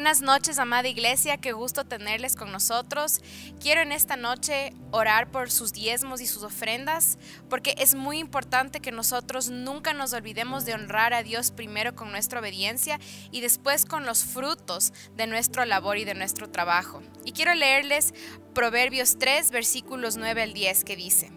Buenas noches, amada iglesia, qué gusto tenerles con nosotros. Quiero en esta noche orar por sus diezmos y sus ofrendas, porque es muy importante que nosotros nunca nos olvidemos de honrar a Dios primero con nuestra obediencia y después con los frutos de nuestra labor y de nuestro trabajo. Y quiero leerles Proverbios 3, versículos 9 al 10, que dice,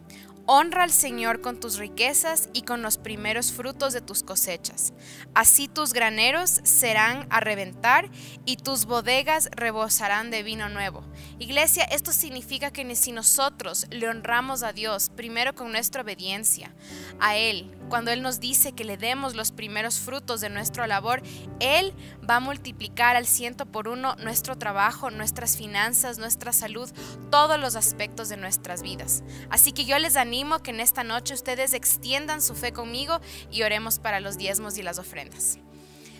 Honra al Señor con tus riquezas y con los primeros frutos de tus cosechas. Así tus graneros serán a reventar y tus bodegas rebosarán de vino nuevo. Iglesia, esto significa que si nosotros le honramos a Dios primero con nuestra obediencia a Él, cuando Él nos dice que le demos los primeros frutos de nuestra labor, Él va a multiplicar al ciento por uno nuestro trabajo, nuestras finanzas, nuestra salud, todos los aspectos de nuestras vidas. Así que yo les animo animo que en esta noche ustedes extiendan su fe conmigo y oremos para los diezmos y las ofrendas.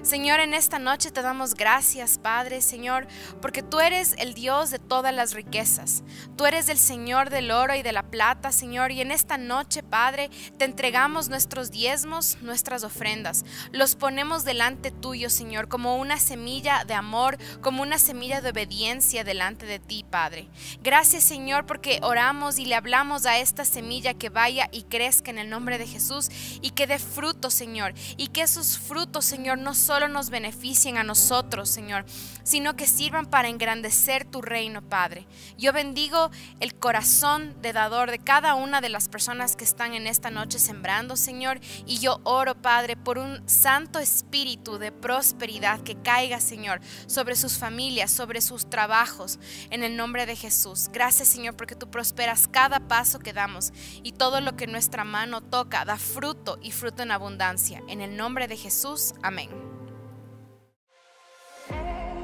Señor, en esta noche te damos gracias, Padre, Señor, porque tú eres el Dios de todas las riquezas. Tú eres el Señor del oro y de la plata, Señor, y en esta noche, Padre, te entregamos nuestros diezmos, nuestras ofrendas. Los ponemos delante tuyo, Señor, como una semilla de amor, como una semilla de obediencia delante de ti, Padre. Gracias, Señor, porque oramos y le hablamos a esta semilla que vaya y crezca en el nombre de Jesús y que dé fruto, Señor, y que esos frutos, Señor, no son solo nos beneficien a nosotros, Señor, sino que sirvan para engrandecer tu reino, Padre. Yo bendigo el corazón de dador de cada una de las personas que están en esta noche sembrando, Señor, y yo oro, Padre, por un santo espíritu de prosperidad que caiga, Señor, sobre sus familias, sobre sus trabajos, en el nombre de Jesús. Gracias, Señor, porque tú prosperas cada paso que damos y todo lo que nuestra mano toca da fruto y fruto en abundancia. En el nombre de Jesús, amén.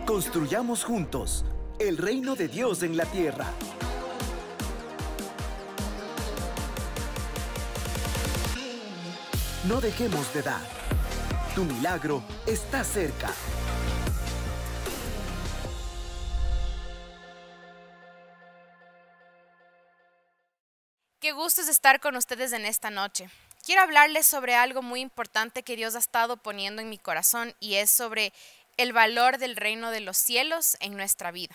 Construyamos juntos el reino de Dios en la tierra. No dejemos de dar. Tu milagro está cerca. Qué gusto es estar con ustedes en esta noche. Quiero hablarles sobre algo muy importante que Dios ha estado poniendo en mi corazón y es sobre el valor del reino de los cielos en nuestra vida.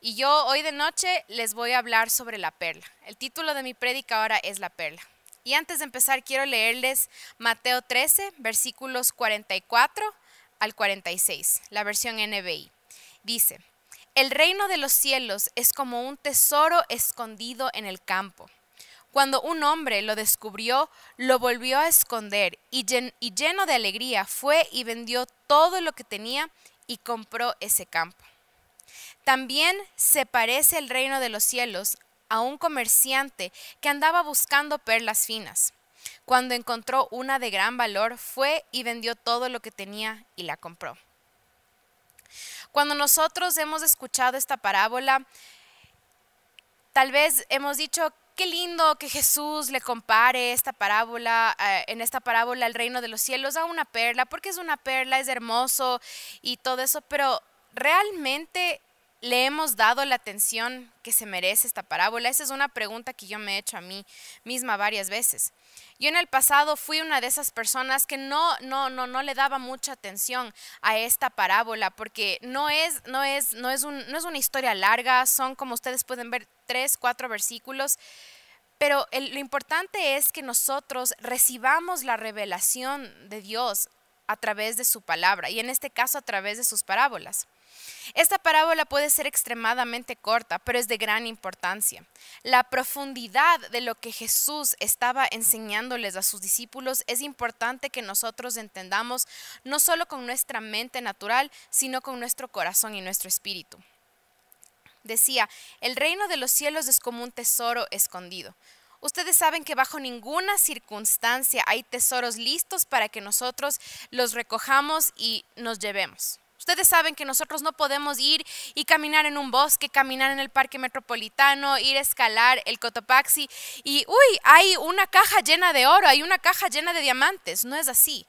Y yo hoy de noche les voy a hablar sobre la perla. El título de mi prédica ahora es la perla. Y antes de empezar quiero leerles Mateo 13, versículos 44 al 46, la versión NBI. Dice, el reino de los cielos es como un tesoro escondido en el campo cuando un hombre lo descubrió, lo volvió a esconder y, lleno de alegría fue y vendió todo lo que tenía y compró ese campo. También se parece el reino de los cielos a un comerciante que andaba buscando perlas finas. Cuando encontró una de gran valor, fue y vendió todo lo que tenía y la compró. Cuando nosotros hemos escuchado esta parábola, tal vez hemos dicho qué lindo que Jesús le compare esta parábola, eh, en esta parábola el reino de los cielos a una perla, porque es una perla, es hermoso y todo eso, pero realmente ¿Le hemos dado la atención que se merece esta parábola? Esa es una pregunta que yo me he hecho a mí misma varias veces. Yo en el pasado fui una de esas personas que no, no, le daba mucha atención a esta parábola porque no es, no es, no es, no es una historia larga, son como ustedes pueden ver tres, cuatro versículos. Pero lo importante es que nosotros recibamos la revelación de Dios a través de su palabra y en este caso a través de sus parábolas. Esta parábola puede ser extremadamente corta, pero es de gran importancia. La profundidad de lo que Jesús estaba enseñándoles a sus discípulos es importante que nosotros entendamos no solo con nuestra mente natural, sino con nuestro corazón y nuestro espíritu. Decía, el reino de los cielos es como un tesoro escondido. Ustedes saben que bajo ninguna circunstancia hay tesoros listos para que nosotros los recojamos y nos llevemos. Ustedes saben que nosotros no podemos ir y caminar en un bosque, caminar en el parque metropolitano, ir a escalar el Cotopaxi y, uy, hay una caja llena de oro, hay una caja llena de diamantes. No es así.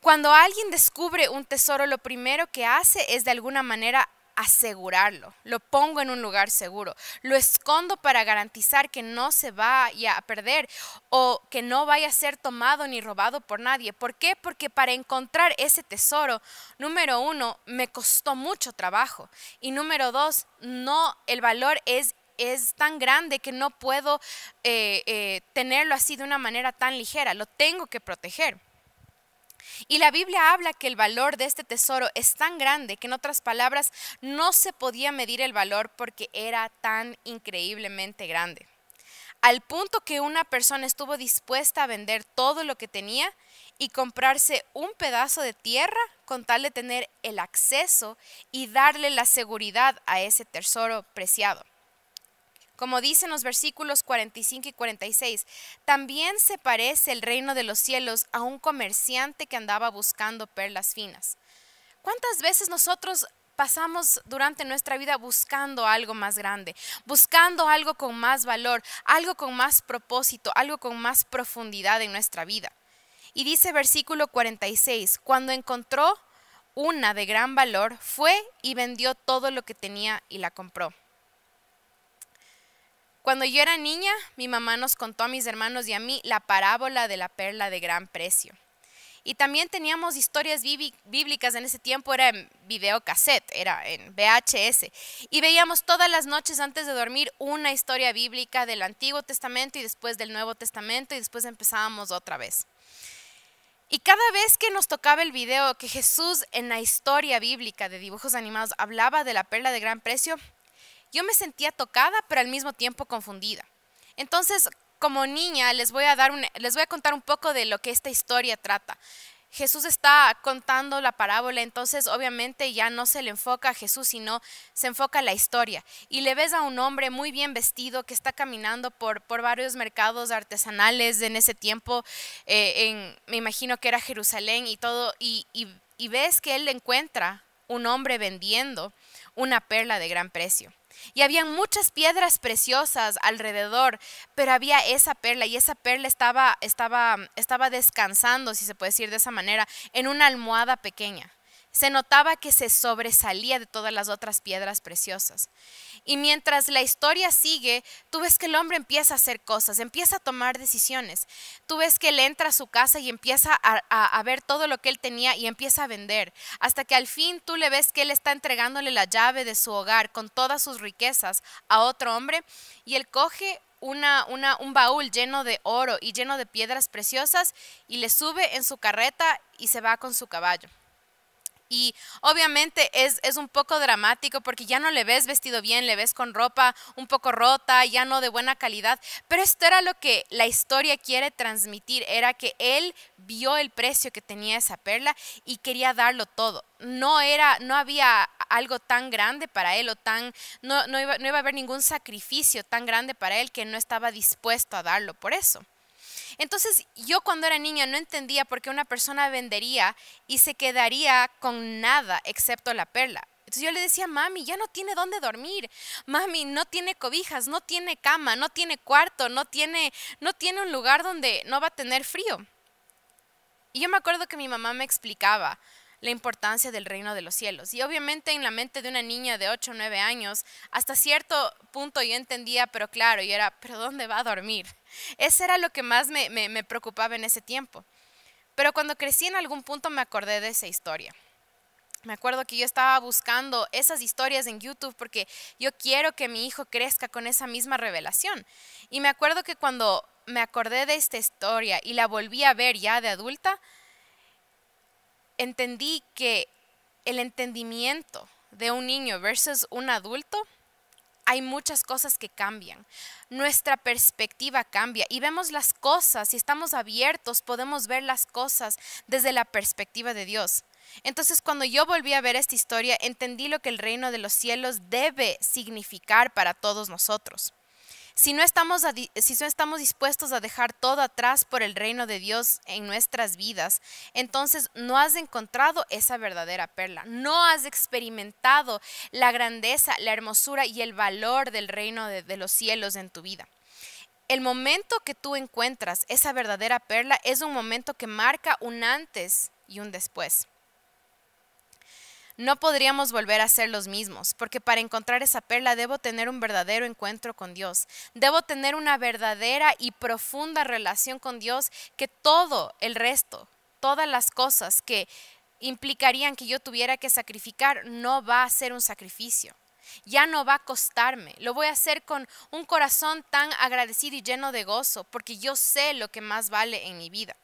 Cuando alguien descubre un tesoro, lo primero que hace es de alguna manera asegurarlo, lo pongo en un lugar seguro, lo escondo para garantizar que no se vaya a perder o que no vaya a ser tomado ni robado por nadie. ¿Por qué? Porque para encontrar ese tesoro, número uno, me costó mucho trabajo y número dos, no, el valor es es tan grande que no puedo eh, eh, tenerlo así de una manera tan ligera, lo tengo que proteger. Y la Biblia habla que el valor de este tesoro es tan grande que en otras palabras no se podía medir el valor porque era tan increíblemente grande. Al punto que una persona estuvo dispuesta a vender todo lo que tenía y comprarse un pedazo de tierra con tal de tener el acceso y darle la seguridad a ese tesoro preciado como dicen los versículos 45 y 46. También se parece el reino de los cielos a un comerciante que andaba buscando perlas finas. ¿Cuántas veces nosotros pasamos durante nuestra vida buscando algo más grande, buscando algo con más valor, algo con más propósito, algo con más profundidad en nuestra vida? Y dice versículo 46, cuando encontró una de gran valor, fue y vendió todo lo que tenía y la compró. Cuando yo era niña, mi mamá nos contó a mis hermanos y a mí la parábola de la perla de gran precio. Y también teníamos historias bíblicas en ese tiempo, era en videocassette, era en VHS. Y veíamos todas las noches antes de dormir una historia bíblica del Antiguo Testamento y después del Nuevo Testamento y después empezábamos otra vez. Y cada vez que nos tocaba el video que Jesús en la historia bíblica de dibujos animados hablaba de la perla de gran precio, yo me sentía tocada, pero al mismo tiempo confundida. Entonces, como niña, les voy a, dar les voy a contar un poco de lo que esta historia trata. Jesús está contando la parábola, entonces obviamente ya no se le enfoca a Jesús, sino se enfoca a la historia. Y le ves a un hombre muy bien vestido que está caminando por, varios mercados artesanales en ese tiempo, eh, me imagino que era Jerusalén y todo, y ves que él encuentra un hombre vendiendo una perla de gran precio y había muchas piedras preciosas alrededor, pero había esa perla y esa perla estaba, estaba, estaba descansando, si se puede decir de esa manera, en una almohada pequeña. Se notaba que se sobresalía de todas las otras piedras preciosas. Y mientras la historia sigue, tú ves que el hombre empieza a hacer cosas, empieza a tomar decisiones. Tú ves que él entra a su casa y empieza a, ver todo lo que él tenía y empieza a vender. Hasta que al fin tú le ves que él está entregándole la llave de su hogar con todas sus riquezas a otro hombre y él coge un baúl lleno de oro y lleno de piedras preciosas y le sube en su carreta y se va con su caballo. Y obviamente es, es, un poco dramático porque ya no le ves vestido bien, le ves con ropa un poco rota, ya no de buena calidad. Pero esto era lo que la historia quiere transmitir, era que él vio el precio que tenía esa perla y quería darlo todo. No era, no había algo tan grande para él o tan, no, no, iba, no iba a haber ningún sacrificio tan grande para él que no estaba dispuesto a darlo por eso. Entonces yo cuando era niña no entendía por qué una persona vendería y se quedaría con nada excepto la perla. Entonces yo le decía, mami, ya no tiene dónde dormir, mami, no tiene cobijas, no tiene cama, no tiene cuarto, no tiene, no tiene un lugar donde no va a tener frío. Y yo me acuerdo que mi mamá me explicaba, la importancia del reino de los cielos. Y obviamente en la mente de una niña de 8 o 9 años, hasta cierto punto yo entendía, pero claro, y era, pero ¿dónde va a dormir? Eso era lo que más me preocupaba en ese tiempo. Pero cuando crecí en algún punto me acordé de esa historia. Me acuerdo que yo estaba buscando esas historias en YouTube porque yo quiero que mi hijo crezca con esa misma revelación. Y me acuerdo que cuando me acordé de esta historia y la volví a ver ya de adulta, entendí que el entendimiento de un niño versus un adulto, hay muchas cosas que cambian. Nuestra perspectiva cambia y vemos las cosas, si estamos abiertos, podemos ver las cosas desde la perspectiva de Dios. Entonces cuando yo volví a ver esta historia, entendí lo que el reino de los cielos debe significar para todos nosotros. Si no, estamos si no estamos dispuestos a dejar todo atrás por el reino de Dios en nuestras vidas, entonces no has encontrado esa verdadera perla, no has experimentado la grandeza, la hermosura y el valor del reino de los cielos en tu vida. El momento que tú encuentras esa verdadera perla es un momento que marca un antes y un después. No podríamos volver a ser los mismos, porque para encontrar esa perla debo tener un verdadero encuentro con Dios. Debo tener una verdadera y profunda relación con Dios que todo el resto, todas las cosas que implicarían que yo tuviera que sacrificar, no va a ser un sacrificio. Ya no va a costarme. Lo voy a hacer con un corazón tan agradecido y lleno de gozo, porque yo sé lo que más vale en mi vida.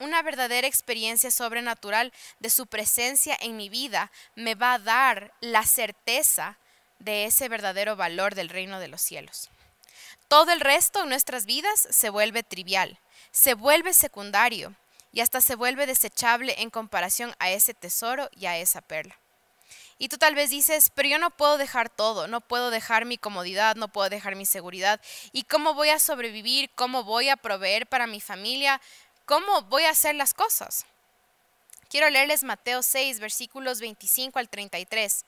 Una verdadera experiencia sobrenatural de su presencia en mi vida me va a dar la certeza de ese verdadero valor del reino de los cielos. Todo el resto en nuestras vidas se vuelve trivial, se vuelve secundario y hasta se vuelve desechable en comparación a ese tesoro y a esa perla. Y tú tal vez dices, pero yo no puedo dejar todo, no puedo dejar mi comodidad, no puedo dejar mi seguridad. ¿Y cómo voy a sobrevivir? ¿Cómo voy a proveer para mi familia? ¿Cómo voy a hacer las cosas? Quiero leerles Mateo 6, versículos 25 al 33.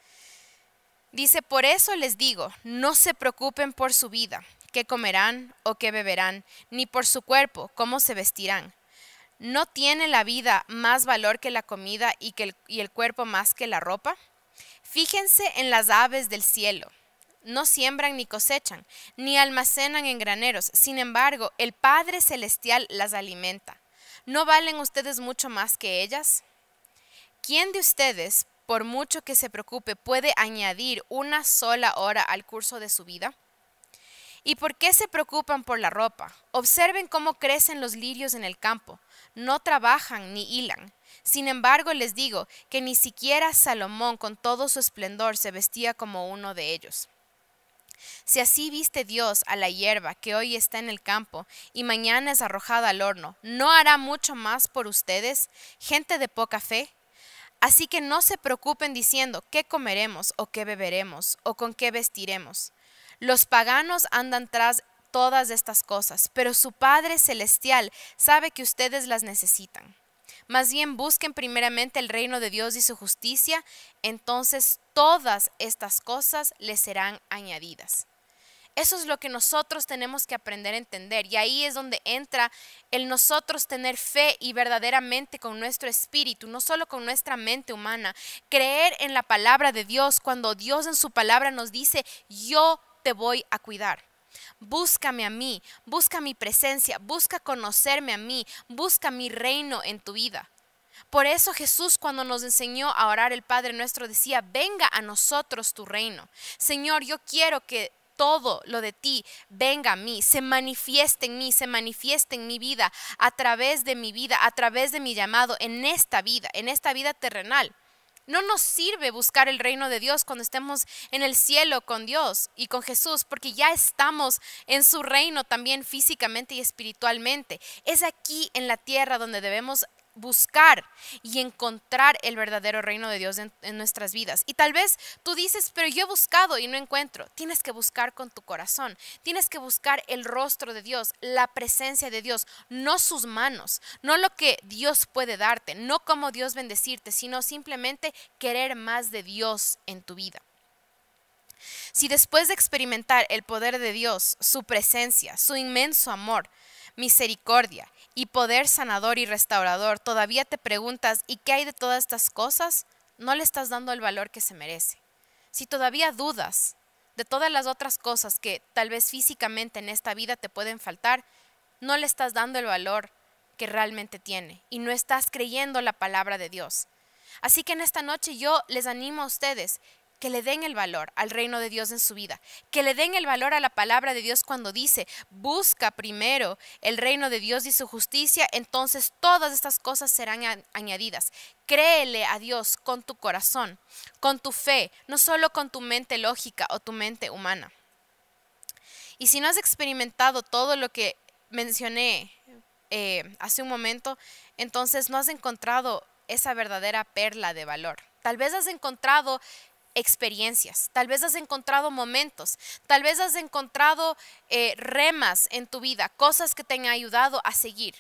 Dice, por eso les digo, no se preocupen por su vida, qué comerán o qué beberán, ni por su cuerpo, cómo se vestirán. ¿No tiene la vida más valor que la comida y, que el cuerpo más que la ropa? Fíjense en las aves del cielo. No siembran ni cosechan, ni almacenan en graneros. Sin embargo, el Padre Celestial las alimenta. ¿no valen ustedes mucho más que ellas? ¿Quién de ustedes, por mucho que se preocupe, puede añadir una sola hora al curso de su vida? ¿Y por qué se preocupan por la ropa? Observen cómo crecen los lirios en el campo. No trabajan ni hilan. Sin embargo, les digo que ni siquiera Salomón con todo su esplendor se vestía como uno de ellos. Si así viste Dios a la hierba que hoy está en el campo y mañana es arrojada al horno, ¿no hará mucho más por ustedes, gente de poca fe? Así que no se preocupen diciendo qué comeremos o qué beberemos o con qué vestiremos. Los paganos andan tras todas estas cosas, pero su Padre Celestial sabe que ustedes las necesitan. Más bien busquen primeramente el reino de Dios y su justicia, entonces todas estas cosas les serán añadidas. Eso es lo que nosotros tenemos que aprender a entender. Y ahí es donde entra el nosotros tener fe y verdaderamente con nuestro espíritu, no solo con nuestra mente humana. Creer en la palabra de Dios cuando Dios en su palabra nos dice, yo te voy a cuidar. Búscame a mí, busca mi presencia, busca conocerme a mí, busca mi reino en tu vida. Por eso Jesús cuando nos enseñó a orar el Padre nuestro decía, venga a nosotros tu reino. Señor, yo quiero que todo lo de ti venga a mí, se manifieste en mí, se manifieste en mi vida, a través de mi vida, a través de mi llamado, en esta vida, en esta vida terrenal. No nos sirve buscar el reino de Dios cuando estemos en el cielo con Dios y con Jesús, porque ya estamos en su reino también físicamente y espiritualmente. Es aquí en la tierra donde debemos buscar y encontrar el verdadero reino de Dios en, nuestras vidas. Y tal vez tú dices, pero yo he buscado y no encuentro. Tienes que buscar con tu corazón, tienes que buscar el rostro de Dios, la presencia de Dios, no sus manos, no lo que Dios puede darte, no cómo Dios bendecirte, sino simplemente querer más de Dios en tu vida. Si después de experimentar el poder de Dios, su presencia, su inmenso amor, misericordia y poder sanador y restaurador, todavía te preguntas, ¿y qué hay de todas estas cosas? No le estás dando el valor que se merece. Si todavía dudas de todas las otras cosas que tal vez físicamente en esta vida te pueden faltar, no le estás dando el valor que realmente tiene y no estás creyendo la palabra de Dios. Así que en esta noche yo les animo a ustedes que le den el valor al reino de Dios en su vida, que le den el valor a la palabra de Dios cuando dice, busca primero el reino de Dios y su justicia, entonces todas estas cosas serán añadidas. Créele a Dios con tu corazón, con tu fe, no solo con tu mente lógica o tu mente humana. Y si no has experimentado todo lo que mencioné eh, hace un momento, entonces no has encontrado esa verdadera perla de valor. Tal vez has encontrado experiencias, tal vez has encontrado momentos, tal vez has encontrado eh, remas en tu vida, cosas que te han ayudado a seguir,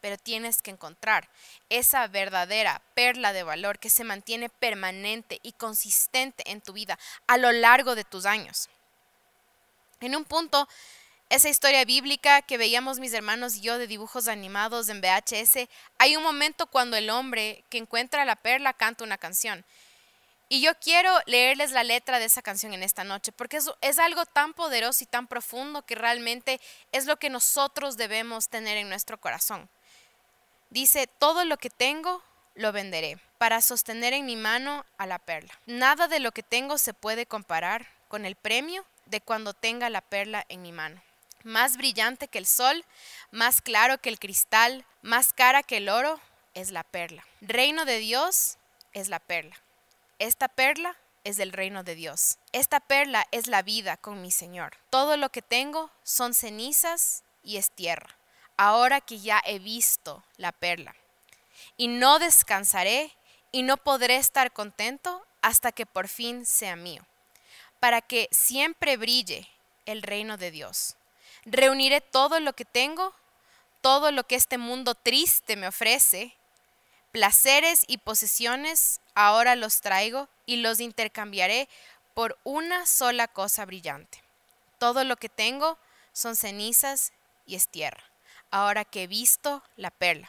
pero tienes que encontrar esa verdadera perla de valor que se mantiene permanente y consistente en tu vida a lo largo de tus años. En un punto, esa historia bíblica que veíamos mis hermanos y yo de dibujos animados en VHS, hay un momento cuando el hombre que encuentra la perla canta una canción y yo quiero leerles la letra de esa canción en esta noche, porque es, algo tan poderoso y tan profundo que realmente es lo que nosotros debemos tener en nuestro corazón. Dice, todo lo que tengo lo venderé para sostener en mi mano a la perla. Nada de lo que tengo se puede comparar con el premio de cuando tenga la perla en mi mano. Más brillante que el sol, más claro que el cristal, más cara que el oro, es la perla. Reino de Dios es la perla esta perla es del reino de Dios. Esta perla es la vida con mi Señor. Todo lo que tengo son cenizas y es tierra, ahora que ya he visto la perla. Y no descansaré y no podré estar contento hasta que por fin sea mío, para que siempre brille el reino de Dios. Reuniré todo lo que tengo, todo lo que este mundo triste me ofrece, Placeres y posesiones ahora los traigo y los intercambiaré por una sola cosa brillante. Todo lo que tengo son cenizas y es tierra, ahora que he visto la perla.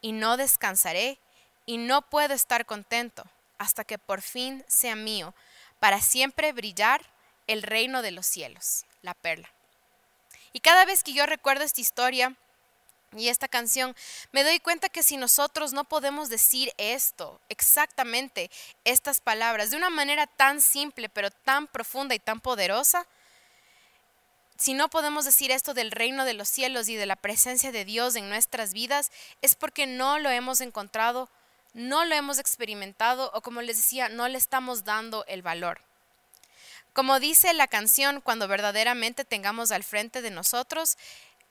Y no descansaré y no puedo estar contento hasta que por fin sea mío, para siempre brillar el reino de los cielos, la perla. Y cada vez que yo recuerdo esta historia, y esta canción, me doy cuenta que si nosotros no podemos decir esto, exactamente estas palabras, de una manera tan simple, pero tan profunda y tan poderosa, si no podemos decir esto del reino de los cielos y de la presencia de Dios en nuestras vidas, es porque no lo hemos encontrado, no lo hemos experimentado o como les decía, no le estamos dando el valor. Como dice la canción, cuando verdaderamente tengamos al frente de nosotros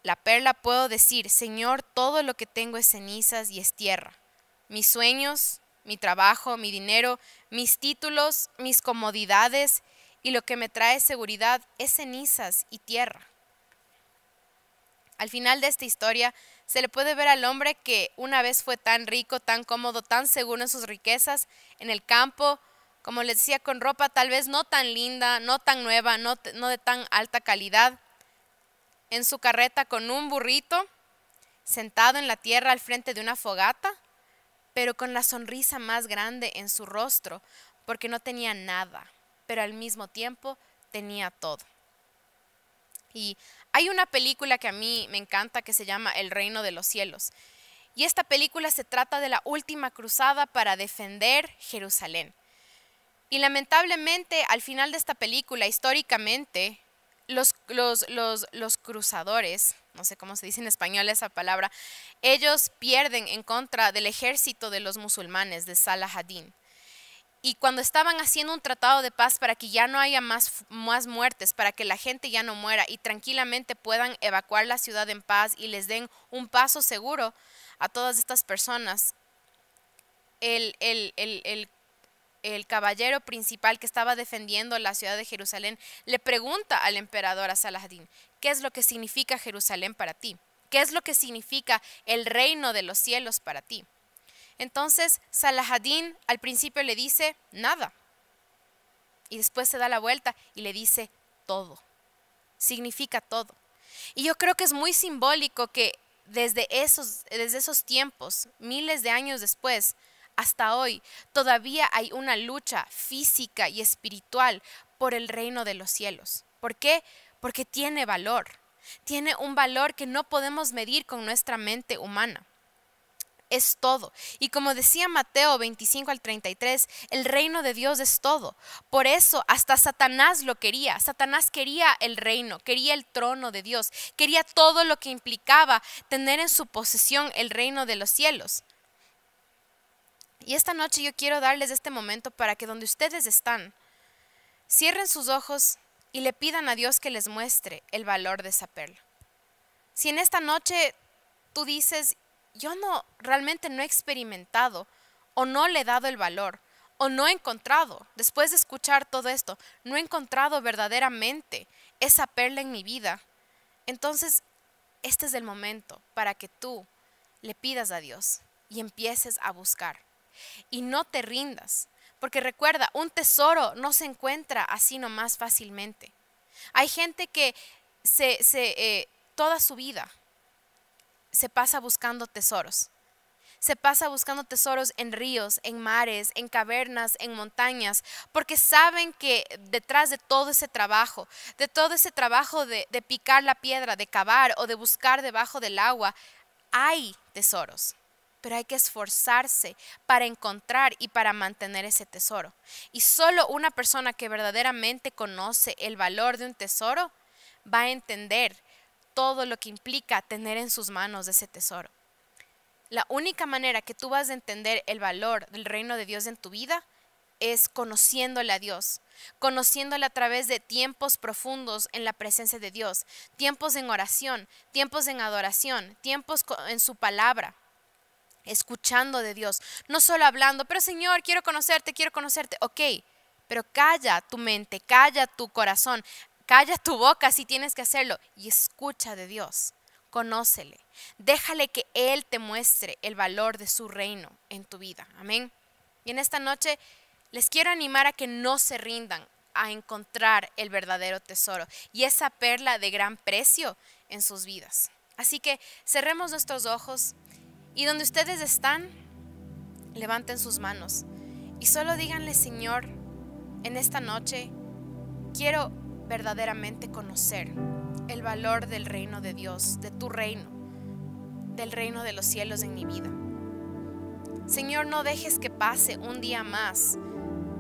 la perla puedo decir, Señor, todo lo que tengo es cenizas y es tierra. Mis sueños, mi trabajo, mi dinero, mis títulos, mis comodidades y lo que me trae seguridad es cenizas y tierra. Al final de esta historia se le puede ver al hombre que una vez fue tan rico, tan cómodo, tan seguro en sus riquezas, en el campo, como le decía, con ropa tal vez no tan linda, no tan nueva, no de tan alta calidad, en su carreta con un burrito, sentado en la tierra al frente de una fogata, pero con la sonrisa más grande en su rostro, porque no tenía nada, pero al mismo tiempo tenía todo. Y hay una película que a mí me encanta que se llama El Reino de los Cielos. Y esta película se trata de la última cruzada para defender Jerusalén. Y lamentablemente al final de esta película, históricamente, los, los, cruzadores, no sé cómo se dice en español esa palabra, ellos pierden en contra del ejército de los musulmanes de Hadin. Y cuando estaban haciendo un tratado de paz para que ya no haya más, más muertes, para que la gente ya no muera y tranquilamente puedan evacuar la ciudad en paz y les den un paso seguro a todas estas personas, el, el, el, el el caballero principal que estaba defendiendo la ciudad de Jerusalén le pregunta al emperador a ¿qué es lo que significa Jerusalén para ti? ¿Qué es lo que significa el reino de los cielos para ti? Entonces Salahadín al principio le dice nada. Y después se da la vuelta y le dice todo. Significa todo. Y yo creo que es muy simbólico que desde esos, desde esos tiempos, miles de años después, hasta hoy todavía hay una lucha física y espiritual por el reino de los cielos. ¿Por qué? Porque tiene valor. Tiene un valor que no podemos medir con nuestra mente humana es todo. Y como decía Mateo 25 al 33, el reino de Dios es todo. Por eso hasta Satanás lo quería. Satanás quería el reino, quería el trono de Dios, quería todo lo que implicaba tener en su posesión el reino de los cielos. Y esta noche yo quiero darles este momento para que donde ustedes están, cierren sus ojos y le pidan a Dios que les muestre el valor de esa perla. Si en esta noche tú dices, yo no realmente no he experimentado o no le he dado el valor o no he encontrado, después de escuchar todo esto, no he encontrado verdaderamente esa perla en mi vida, entonces este es el momento para que tú le pidas a Dios y empieces a buscar y no te rindas, porque recuerda, un tesoro no se encuentra así nomás fácilmente. Hay gente que se, se eh, toda su vida se pasa buscando tesoros. Se pasa buscando tesoros en ríos, en mares, en cavernas, en montañas, porque saben que detrás de todo ese trabajo, de todo ese trabajo de picar la piedra, de cavar o de buscar debajo del agua, hay tesoros pero hay que esforzarse para encontrar y para mantener ese tesoro. Y solo una persona que verdaderamente conoce el valor de un tesoro va a entender todo lo que implica tener en sus manos ese tesoro. La única manera que tú vas a entender el valor del reino de Dios en tu vida es conociéndole a Dios, conociéndole a través de tiempos profundos en la presencia de Dios, tiempos en oración, tiempos en adoración, tiempos en su palabra escuchando de Dios, no solo hablando, pero Señor, quiero conocerte, quiero conocerte, ok, pero calla tu mente, calla tu corazón, calla tu boca si tienes que hacerlo y escucha de Dios, conócele, déjale que Él te muestre el valor de su reino en tu vida, amén. Y en esta noche les quiero animar a que no se rindan a encontrar el verdadero tesoro y esa perla de gran precio en sus vidas. Así que cerremos nuestros ojos, y donde ustedes están, levanten sus manos y solo díganle, Señor, en esta noche quiero verdaderamente conocer el valor del reino de Dios, de tu reino, del reino de los cielos en mi vida. Señor, no dejes que pase un día más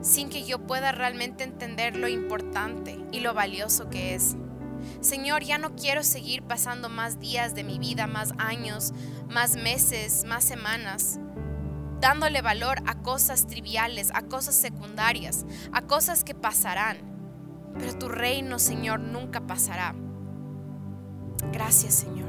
sin que yo pueda realmente entender lo importante y lo valioso que es Señor, ya no quiero seguir pasando más días de mi vida, más años, más meses, más semanas, dándole valor a cosas triviales, a cosas secundarias, a cosas que pasarán. Pero tu reino, Señor, nunca pasará. Gracias, Señor.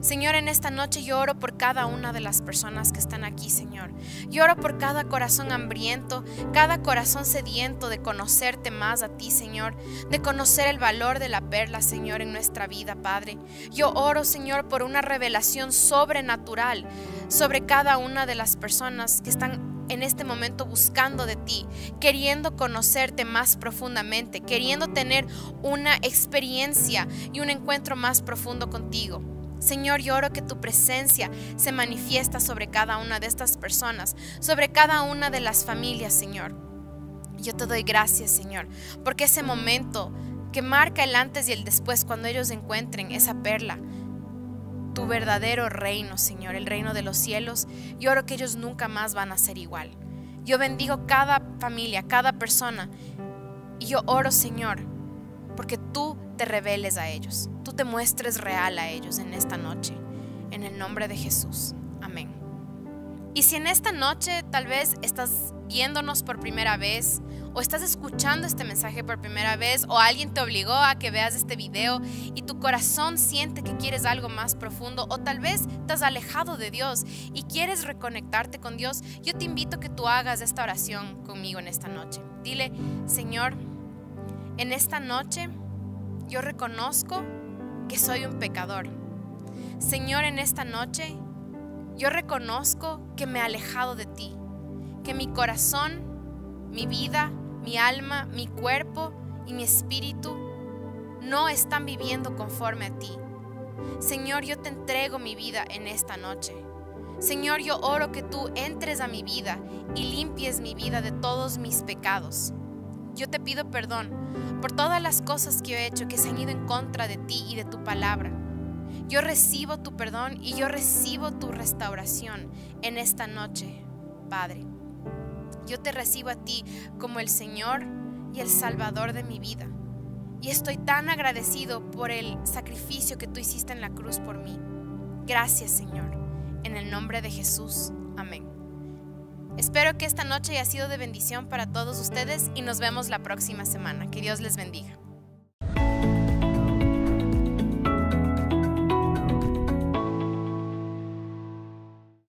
Señor, en esta noche yo oro por cada una de las personas que están aquí, Señor. Yo oro por cada corazón hambriento, cada corazón sediento de conocerte más a ti, Señor, de conocer el valor de la perla, Señor, en nuestra vida, Padre. Yo oro, Señor, por una revelación sobrenatural sobre cada una de las personas que están en este momento buscando de ti, queriendo conocerte más profundamente, queriendo tener una experiencia y un encuentro más profundo contigo. Señor, yo oro que tu presencia se manifiesta sobre cada una de estas personas, sobre cada una de las familias, Señor. Yo te doy gracias, Señor, porque ese momento que marca el antes y el después cuando ellos encuentren esa perla, tu verdadero reino, Señor, el reino de los cielos, yo oro que ellos nunca más van a ser igual. Yo bendigo cada familia, cada persona, y yo oro, Señor, porque tú te reveles a ellos te muestres real a ellos en esta noche. En el nombre de Jesús. Amén. Y si en esta noche tal vez estás viéndonos por primera vez o estás escuchando este mensaje por primera vez o alguien te obligó a que veas este video y tu corazón siente que quieres algo más profundo o tal vez estás alejado de Dios y quieres reconectarte con Dios, yo te invito que tú hagas esta oración conmigo en esta noche. Dile, Señor, en esta noche yo reconozco que soy un pecador. Señor, en esta noche yo reconozco que me he alejado de ti, que mi corazón, mi vida, mi alma, mi cuerpo y mi espíritu no están viviendo conforme a ti. Señor, yo te entrego mi vida en esta noche. Señor, yo oro que tú entres a mi vida y limpies mi vida de todos mis pecados yo te pido perdón por todas las cosas que he hecho que se han ido en contra de ti y de tu palabra. Yo recibo tu perdón y yo recibo tu restauración en esta noche, Padre. Yo te recibo a ti como el Señor y el Salvador de mi vida. Y estoy tan agradecido por el sacrificio que tú hiciste en la cruz por mí. Gracias, Señor. En el nombre de Jesús. Amén. Espero que esta noche haya sido de bendición para todos ustedes y nos vemos la próxima semana. Que Dios les bendiga.